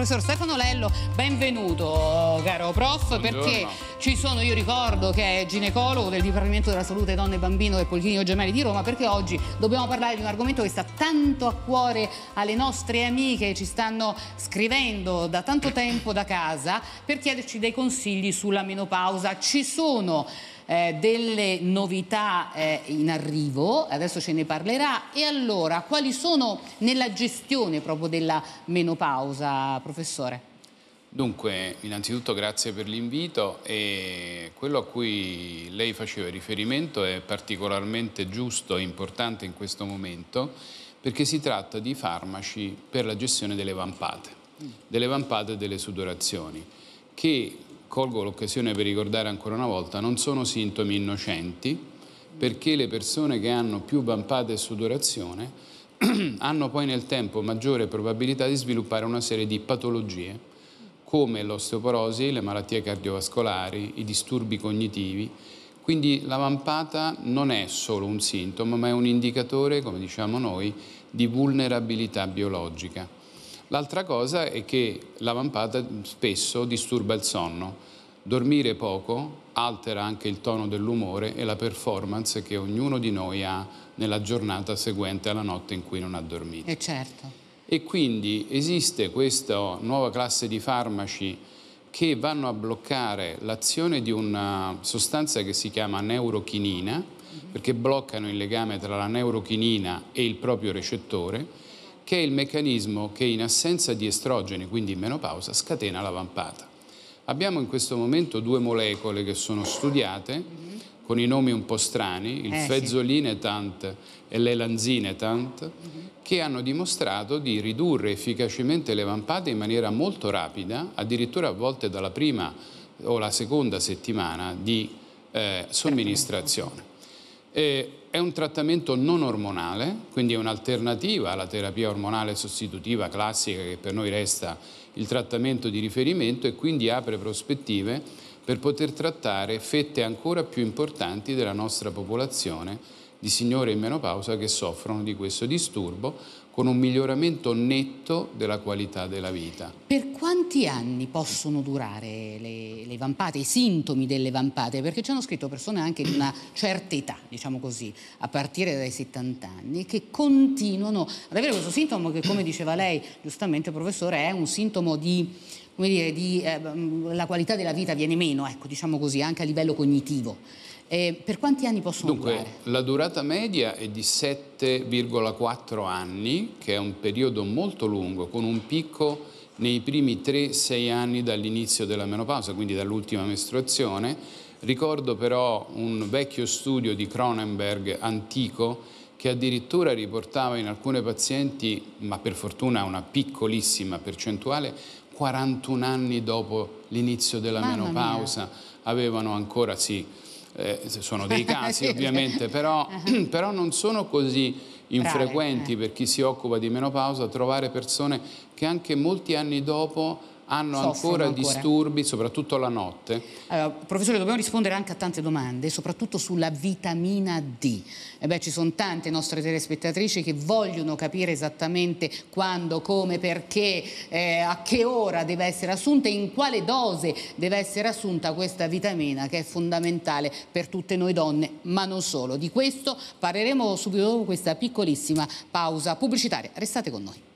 Professor Stefano Lello, benvenuto eh, caro prof, Buongiorno. perché ci sono, io ricordo che è ginecologo del Dipartimento della Salute Donne e Bambino del Policlinico Gemelli di Roma, perché oggi dobbiamo parlare di un argomento che sta tanto a cuore alle nostre amiche, ci stanno scrivendo da tanto tempo da casa per chiederci dei consigli sulla menopausa. Ci sono eh, delle novità eh, in arrivo, adesso ce ne parlerà, e allora quali sono nella gestione proprio della menopausa, professore? Dunque, innanzitutto grazie per l'invito e quello a cui lei faceva riferimento è particolarmente giusto e importante in questo momento perché si tratta di farmaci per la gestione delle vampate, mm. delle vampate e delle sudorazioni che colgo l'occasione per ricordare ancora una volta, non sono sintomi innocenti perché le persone che hanno più vampata e sudorazione hanno poi nel tempo maggiore probabilità di sviluppare una serie di patologie come l'osteoporosi, le malattie cardiovascolari, i disturbi cognitivi. Quindi la vampata non è solo un sintomo, ma è un indicatore, come diciamo noi, di vulnerabilità biologica. L'altra cosa è che la vampata spesso disturba il sonno. Dormire poco altera anche il tono dell'umore e la performance che ognuno di noi ha nella giornata seguente alla notte in cui non ha dormito. E eh, certo. E quindi esiste questa nuova classe di farmaci che vanno a bloccare l'azione di una sostanza che si chiama neurochinina, perché bloccano il legame tra la neurochinina e il proprio recettore che è il meccanismo che in assenza di estrogeni, quindi in menopausa, scatena la vampata. Abbiamo in questo momento due molecole che sono studiate mhm. con i nomi un po' strani, il eh, fezolinetant sì. e l'elanzinetant, uh mhm. -huh. che hanno dimostrato di ridurre efficacemente le vampate in maniera molto rapida, addirittura a volte dalla prima o la seconda settimana di eh, somministrazione. E è un trattamento non ormonale, quindi è un'alternativa alla terapia ormonale sostitutiva classica che per noi resta il trattamento di riferimento e quindi apre prospettive per poter trattare fette ancora più importanti della nostra popolazione di signore in menopausa che soffrono di questo disturbo, con un miglioramento netto della qualità della vita. Per quanti anni possono durare le, le vampate, i sintomi delle vampate? Perché ci hanno scritto persone anche di una certa età, diciamo così, a partire dai 70 anni, che continuano ad avere questo sintomo che, come diceva lei giustamente, professore, è un sintomo di, come dire, di eh, la qualità della vita viene meno, ecco, diciamo così, anche a livello cognitivo. Eh, per quanti anni possono Dunque, durare? La durata media è di 7,4 anni, che è un periodo molto lungo, con un picco nei primi 3-6 anni dall'inizio della menopausa, quindi dall'ultima mestruazione. Ricordo però un vecchio studio di Cronenberg antico che addirittura riportava in alcune pazienti, ma per fortuna una piccolissima percentuale, 41 anni dopo l'inizio della Mamma menopausa mia. avevano ancora, sì, eh, sono dei casi ovviamente, però, ah. però non sono così infrequenti eh. per chi si occupa di menopausa trovare persone che anche molti anni dopo hanno ancora, ancora, disturbi, soprattutto la notte? Allora, professore, dobbiamo rispondere anche a tante domande, soprattutto sulla vitamina D. E eh beh, ci sono tante nostre telespettatrici che vogliono capire esattamente quando, come, perché, eh, a che ora deve essere assunta e in quale dose deve essere assunta questa vitamina che è fondamentale per tutte noi donne, ma non solo. Di questo parleremo subito dopo questa piccolissima pausa pubblicitaria. Restate con noi.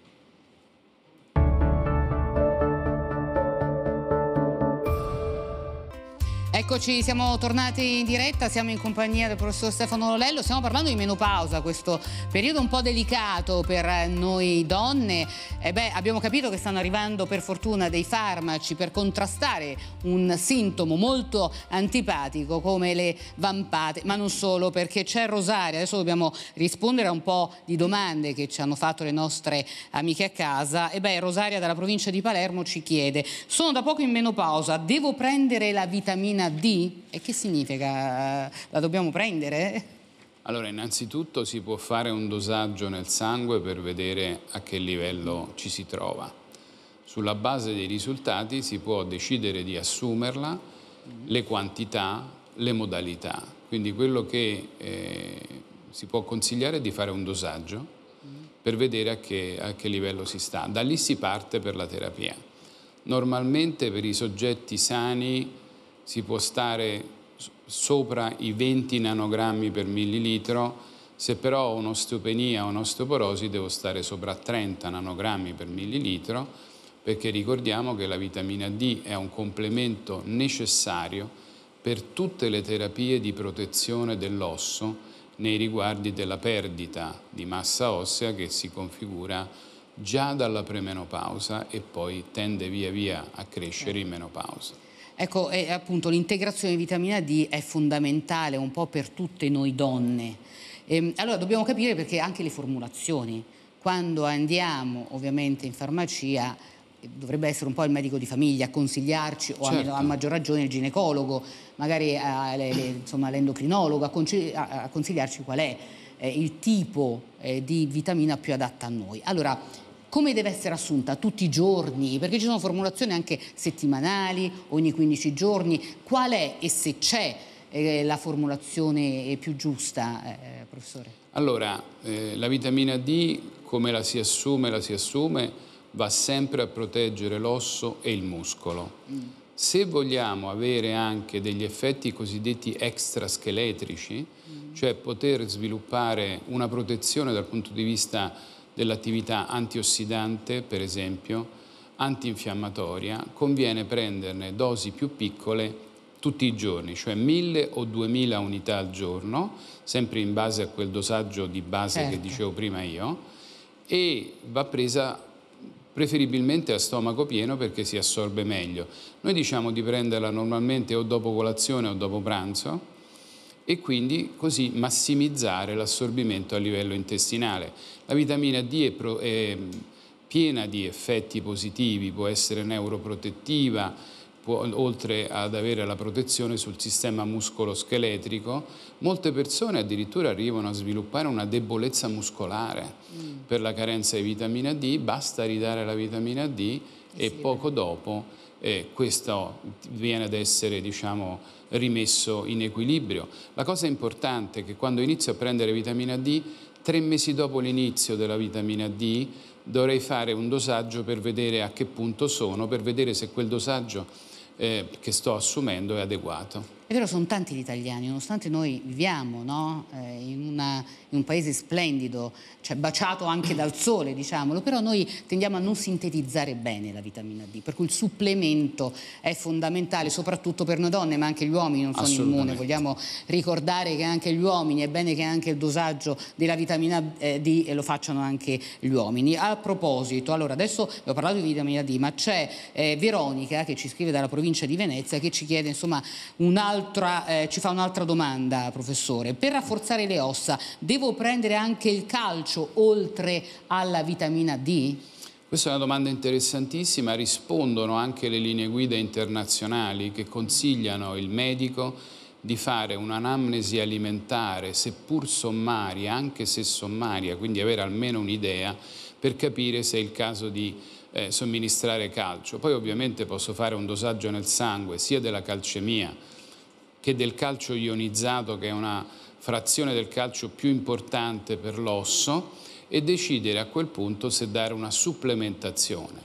Eccoci, siamo tornati in diretta, siamo in compagnia del professor Stefano Lolello, stiamo parlando di menopausa, questo periodo un po' delicato per noi donne. Eh beh, abbiamo capito che stanno arrivando per fortuna dei farmaci per contrastare un sintomo molto antipatico come le vampate, ma non solo perché c'è Rosaria, adesso dobbiamo rispondere a un po' di domande che ci hanno fatto le nostre amiche a casa. E beh, Rosaria dalla provincia di Palermo ci chiede, sono da poco in menopausa, devo prendere la vitamina D? D? E che significa? La dobbiamo prendere? Allora, innanzitutto si può fare un dosaggio nel sangue per vedere a che livello ci si trova. Sulla base dei risultati si può decidere di assumerla, le quantità, le modalità. Quindi quello che eh, si può consigliare è di fare un dosaggio per vedere a che, a che livello si sta. Da lì si parte per la terapia. Normalmente per i soggetti sani si può stare sopra i 20 nanogrammi per millilitro, se però ho un'osteopenia o un'osteoporosi devo stare sopra 30 nanogrammi per millilitro, perché ricordiamo che la vitamina D è un complemento necessario per tutte le terapie di protezione dell'osso nei riguardi della perdita di massa ossea che si configura già dalla premenopausa e poi tende via via a crescere in menopausa. Ecco, e, appunto l'integrazione di vitamina D è fondamentale un po' per tutte noi donne. E, ehm, allora dobbiamo capire perché anche le formulazioni, quando andiamo ovviamente in farmacia eh, dovrebbe essere un po' il medico di famiglia a consigliarci o certo. a, a, maggior ragione il ginecologo, magari l'endocrinologo a, a, a, consigliarci qual è eh, il tipo eh, di vitamina più adatta a noi. Allora, come deve essere assunta? Tutti i giorni? Perché ci sono formulazioni anche settimanali, ogni 15 giorni. Qual è e se c'è eh, la formulazione eh, più giusta, eh, eh, professore? Allora, eh, la vitamina D, come la si assume, la si assume, va sempre a proteggere l'osso e il muscolo. Mm. Se vogliamo avere anche degli effetti cosiddetti extrascheletrici, mm. cioè poter sviluppare una protezione dal punto di vista dell'attività antiossidante, per esempio, antinfiammatoria, conviene prenderne dosi più piccole tutti i giorni, cioè 1000 o 2000 unità al giorno, sempre in base a quel dosaggio di base certo. che dicevo prima io, e va presa preferibilmente a stomaco pieno perché si assorbe meglio. Noi diciamo di prenderla normalmente o dopo colazione o dopo pranzo, e quindi così massimizzare l'assorbimento a livello intestinale. La vitamina D è, pro, è piena di effetti positivi, può essere neuroprotettiva, può, oltre ad avere la protezione sul sistema muscoloscheletrico, molte persone addirittura arrivano a sviluppare una debolezza muscolare. Mm. Per la carenza di vitamina D basta ridare la vitamina D eh e, e poco dopo e questo viene ad essere diciamo, rimesso in equilibrio. La cosa importante è che quando inizio a prendere vitamina D, tre mesi dopo l'inizio della vitamina D dovrei fare un dosaggio per vedere a che punto sono, per vedere se quel dosaggio eh, che sto assumendo è adeguato. È vero, sono tanti gli italiani, nonostante noi viviamo no? eh, in, una, in, un paese splendido, cioè baciato anche dal sole, diciamolo, però noi tendiamo a non sintetizzare bene la vitamina D, per cui il supplemento è fondamentale, soprattutto per noi donne, ma anche gli uomini non sono immuni. Vogliamo ricordare che anche gli uomini, è bene che anche il dosaggio della vitamina eh, D eh, lo facciano anche gli uomini. A proposito, allora adesso vi ho parlato di vitamina D, ma c'è eh, Veronica che ci scrive dalla provincia di Venezia che ci chiede insomma un altro eh, ci fa un'altra domanda, professore. Per rafforzare le ossa, devo prendere anche il calcio oltre alla vitamina D? Questa è una domanda interessantissima, rispondono anche le linee guida internazionali che consigliano il medico di fare un'anamnesi alimentare, seppur sommaria, anche se sommaria, quindi avere almeno un'idea per capire se è il caso di eh, somministrare calcio. Poi ovviamente posso fare un dosaggio nel sangue sia della calcemia che del calcio ionizzato, che è una frazione del calcio più importante per l'osso, e decidere a quel punto se dare una supplementazione.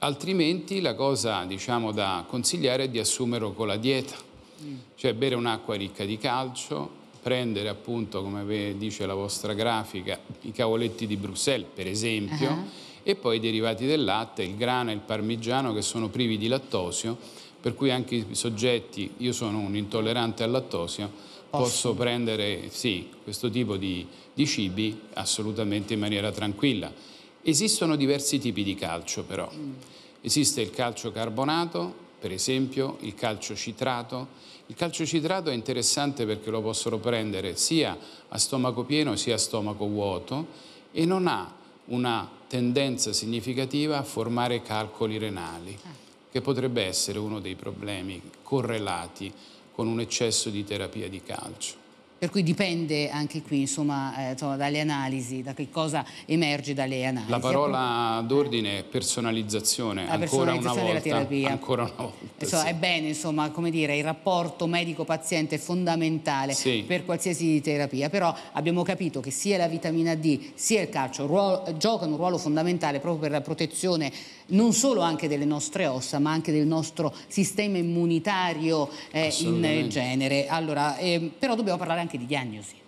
Altrimenti la cosa diciamo, da consigliare è di assumerlo con la dieta, mm. cioè bere un'acqua ricca di calcio, prendere appunto, come dice la vostra grafica, i cavoletti di Bruxelles, per esempio, uh -huh. e poi i derivati del latte, il grana e il parmigiano che sono privi di lattosio, per cui anche i soggetti, io sono un intollerante al lattosio, posso, prendere sì, questo tipo di, di cibi assolutamente in maniera tranquilla. Esistono diversi tipi di calcio però. Mm. Esiste il calcio carbonato, per esempio, il calcio citrato. Il calcio citrato è interessante perché lo possono prendere sia a stomaco pieno sia a stomaco vuoto e non ha una tendenza significativa a formare calcoli renali. Ah che potrebbe essere uno dei problemi correlati con un eccesso di terapia di calcio. Per cui dipende anche qui, insomma, eh, insomma, dalle analisi, da che cosa emerge dalle analisi. La parola d'ordine è personalizzazione, la ancora personalizzazione una volta. Della terapia. Ancora una volta. Insomma, sì. È bene, insomma, come dire, il rapporto medico-paziente è fondamentale sì. per qualsiasi terapia, però abbiamo capito che sia la vitamina D sia il calcio ruolo, giocano un ruolo fondamentale proprio per la protezione non solo anche delle nostre ossa, ma anche del nostro sistema immunitario eh, in genere. Allora, eh, però dobbiamo parlare anche di diagnosi.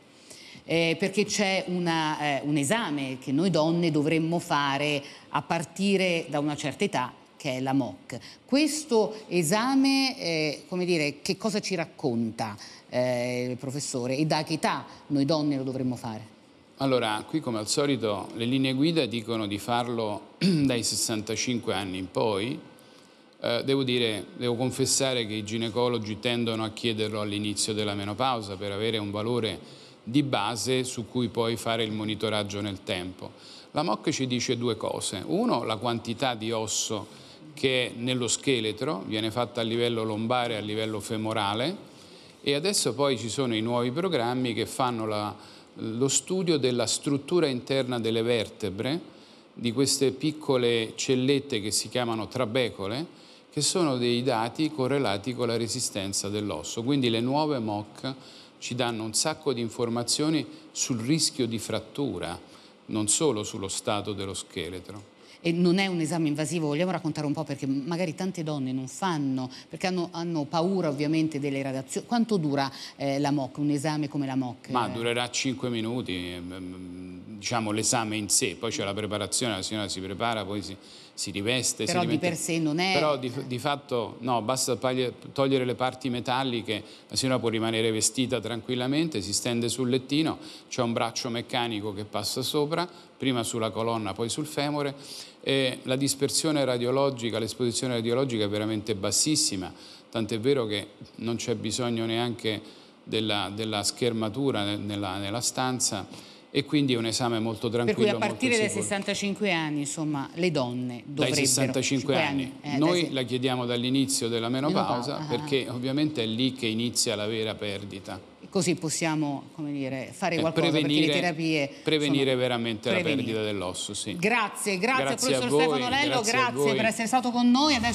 Eh, perché c'è eh, un esame che noi donne dovremmo fare a partire da una certa età che è la MOC. Questo esame, eh, come dire, che cosa ci racconta eh, il professore e da che età noi donne lo dovremmo fare? Allora, qui come al solito le linee guida dicono di farlo dai 65 anni in poi, eh, devo, dire, devo confessare che i ginecologi tendono a chiederlo all'inizio della menopausa per avere un valore di base su cui poi fare il monitoraggio nel tempo. La MOC ci dice due cose. Uno, la quantità di osso che è nello scheletro, viene fatta a livello lombare e a livello femorale e adesso poi ci sono i nuovi programmi che fanno la, lo studio della struttura interna delle vertebre, di queste piccole cellette che si chiamano trabecole, che sono dei dati correlati con la resistenza dell'osso. Quindi le nuove MOC ci danno un sacco di informazioni sul rischio di frattura, non solo sullo stato dello scheletro. E non è un esame invasivo, vogliamo raccontare un po' perché magari tante donne non fanno, perché hanno, hanno paura ovviamente delle radiazioni. Quanto dura eh, la MOC, un esame come la MOC? Ma durerà 5 minuti, ehm, ehm, diciamo l'esame in sé, poi c'è la preparazione, la signora si prepara, poi si si riveste. Però si diventa... di per sé non è... Però di, di fatto no, basta togliere le parti metalliche, la signora può rimanere vestita tranquillamente, si stende sul lettino, c'è un braccio meccanico che passa sopra, prima sulla colonna, poi sul femore. E la dispersione radiologica, l'esposizione radiologica è veramente bassissima, tant'è vero che non c'è bisogno neanche della, della schermatura nella, nella stanza e quindi è un esame molto tranquillo. Per cui a partire dai 65 anni, insomma, le donne dovrebbero... Dai 65 anni. Eh, Noi dai... la chiediamo dall'inizio della menopausa, menopausa ah, ah. perché ovviamente è lì che inizia la vera perdita. Così possiamo dire, fare eh, qualcosa prevenire, perché le terapie... Prevenire sono... veramente prevenire. la perdita dell'osso, sì. Grazie, grazie, grazie professor Stefano Lello, grazie, grazie per essere stato con noi. Adesso